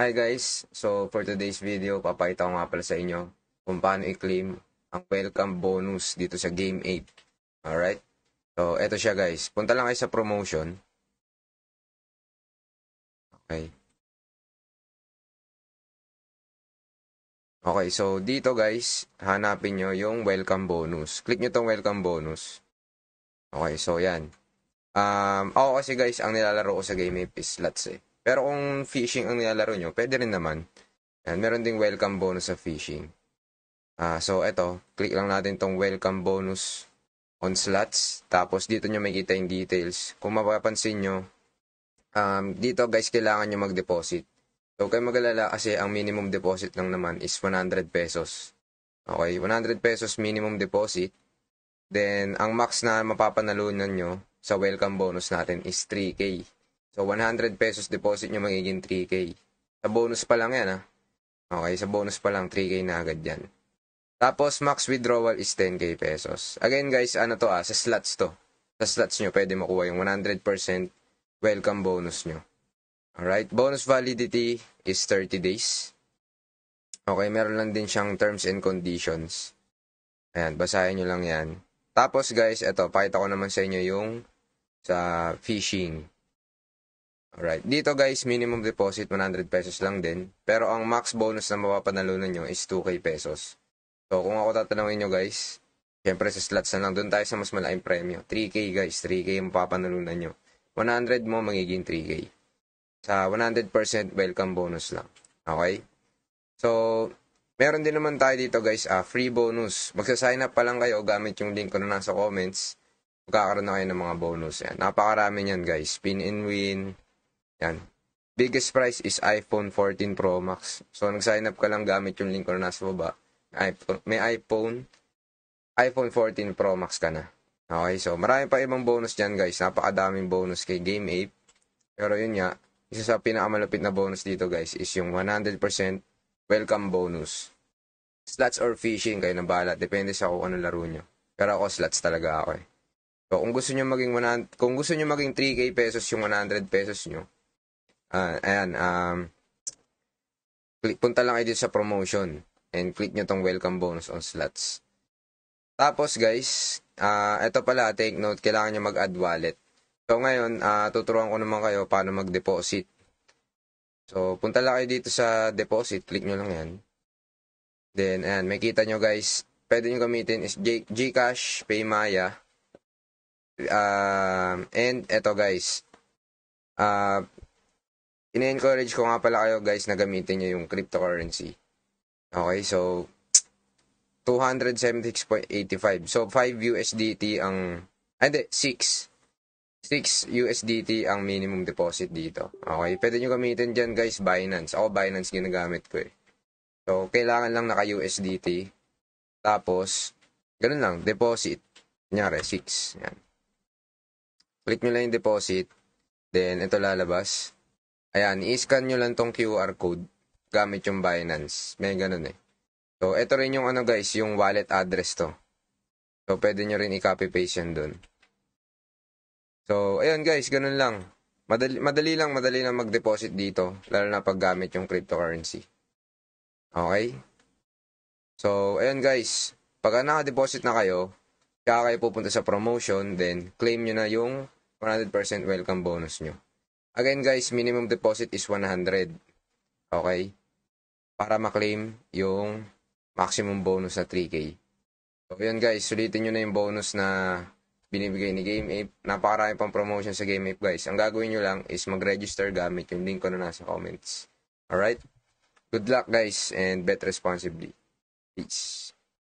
Hi guys! So for today's video, papakita ko nga pala sa inyo kung paano i-claim ang welcome bonus dito sa Game 8. Alright? So eto siya guys. Punta lang kayo sa promotion. Okay. Okay, so dito guys, hanapin nyo yung welcome bonus. Click nyo tong welcome bonus. Okay, so yan. Um, ako kasi guys, ang nilalaro ko sa Game 8 is slots eh. Pero kung fishing ang nilalaro nyo, pwede rin naman. Yan, meron ding welcome bonus sa fishing. Uh, so, eto, click lang natin tong welcome bonus on slots. Tapos, dito nyo makikita yung details. Kung mapapansin nyo, um, dito guys, kailangan nyo mag-deposit. So, kayo magalala kasi ang minimum deposit lang naman is 100 pesos. Okay, 100 pesos minimum deposit. Then, ang max na mapapanalunan nyo sa welcome bonus natin is 3K. So, 100 pesos deposit nyo magiging 3K. Sa bonus pa lang yan, ha? Ah. Okay, sa bonus pa lang, 3K na agad yan. Tapos, max withdrawal is 10K pesos. Again, guys, ano to, ah, sa slots to. Sa slots nyo, pwede makuha yung 100% welcome bonus nyo. Alright, bonus validity is 30 days. Okay, meron lang din siyang terms and conditions. Ayan, basahin nyo lang yan. Tapos, guys, eto, pakita ko naman sa inyo yung sa phishing. Alright, dito guys, minimum deposit 100 pesos lang din. Pero ang max bonus na mapapanalunan nyo is 2k pesos. So kung ako tatanungin nyo guys, syempre sa slots na lang, doon tayo sa mas malaking premyo. 3k guys, 3k ang mapapanalunan nyo. 100 mo, magiging 3k. Sa 100% welcome bonus lang. Okay? So, meron din naman tayo dito guys, uh, free bonus. Magsa-sign up pa lang kayo gamit yung link ko na nasa comments. Magkakaroon na kayo ng mga bonus. Yan. Napakarami niyan guys. Spin and win, yan. Biggest price is iPhone 14 Pro Max. So, nag-sign up ka lang gamit yung link ko na nasa baba. iPhone, may iPhone, iPhone 14 Pro Max ka na. Okay, so marami pa ibang bonus dyan guys. Napakadaming bonus kay Game Ape. Pero yun nga, isa sa pinakamalapit na bonus dito guys is yung 100% welcome bonus. Slots or fishing, kayo na bala. Depende sa kung ano laro nyo. Pero ako slots talaga ako eh. So, kung gusto nyo maging 100, kung gusto nyo maging 3k pesos yung 100 pesos nyo, Uh, ayan, um, click, punta lang kayo dito sa promotion and click nyo tong welcome bonus on slots. Tapos guys, uh, ah, ito pala, take note, kailangan nyo mag-add wallet. So ngayon, uh, tuturuan ko naman kayo paano mag-deposit. So, punta lang kayo dito sa deposit, click nyo lang yan. Then, ayan, may kita nyo guys, pwede nyo gamitin is Gcash, Paymaya, uh, and eto guys, uh, ine-encourage ko nga pala kayo guys na gamitin nyo yung cryptocurrency. Okay, so 276.85. So 5 USDT ang ah, hindi 6. 6 USDT ang minimum deposit dito. Okay, pwede nyo gamitin dyan guys Binance. Ako Binance ginagamit ko eh. So kailangan lang naka USDT. Tapos ganun lang, deposit. Kunyari 6. Yan. Click nyo lang yung deposit. Then ito lalabas. Ayan, i-scan nyo lang tong QR code gamit yung Binance. May ganun eh. So, ito rin yung ano guys, yung wallet address to. So, pwede nyo rin i-copy paste yan dun. So, ayun guys, ganun lang. Madali, madali lang, madali lang mag-deposit dito, lalo na pag gamit yung cryptocurrency. Okay? So, ayun guys, pag naka-deposit na kayo, kaya kayo pupunta sa promotion, then claim nyo na yung 100% welcome bonus nyo. Again guys, minimum deposit is 100. Okay? Para maklaim yung maximum bonus na 3K. So, yun guys, sulitin nyo na yung bonus na binibigay ni Game Ape. Napakarami pang promotion sa Game Ape guys. Ang gagawin nyo lang is mag-register gamit yung link ko na nasa comments. Alright? Good luck guys and bet responsibly. Peace.